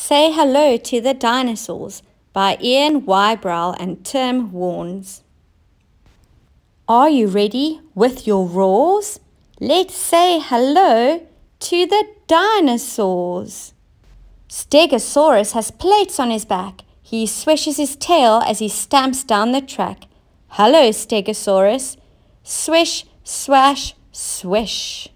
Say Hello to the Dinosaurs by Ian Wybrow and Tim Warnes. Are you ready with your roars? Let's say hello to the dinosaurs. Stegosaurus has plates on his back. He swishes his tail as he stamps down the track. Hello, Stegosaurus. Swish, swash, swish.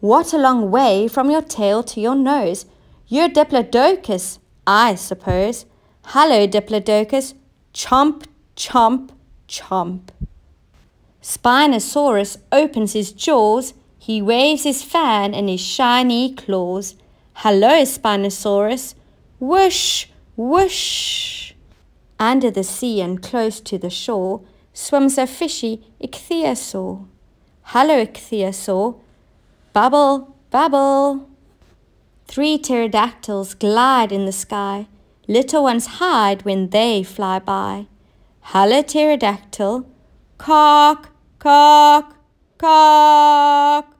What a long way from your tail to your nose. You're Diplodocus, I suppose. Hello, Diplodocus. Chomp, chomp, chomp. Spinosaurus opens his jaws. He waves his fan and his shiny claws. Hello, Spinosaurus. Whoosh, whoosh. Under the sea and close to the shore swims a fishy ichthyosaur. Hello, ichthyosaur. Bubble, bubble. Three pterodactyls glide in the sky. Little ones hide when they fly by. Hello, pterodactyl. Cock, cock, cock.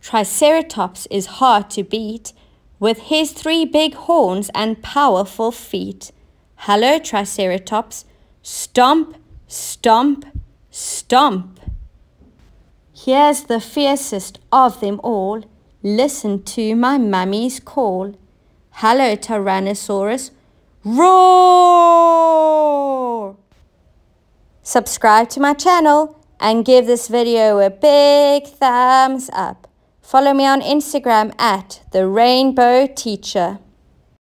Triceratops is hard to beat with his three big horns and powerful feet. Hello, Triceratops. Stomp, stomp, stomp. Here's the fiercest of them all. Listen to my mummy's call. Hello, Tyrannosaurus. Roar! Subscribe to my channel and give this video a big thumbs up. Follow me on Instagram at The Rainbow Teacher.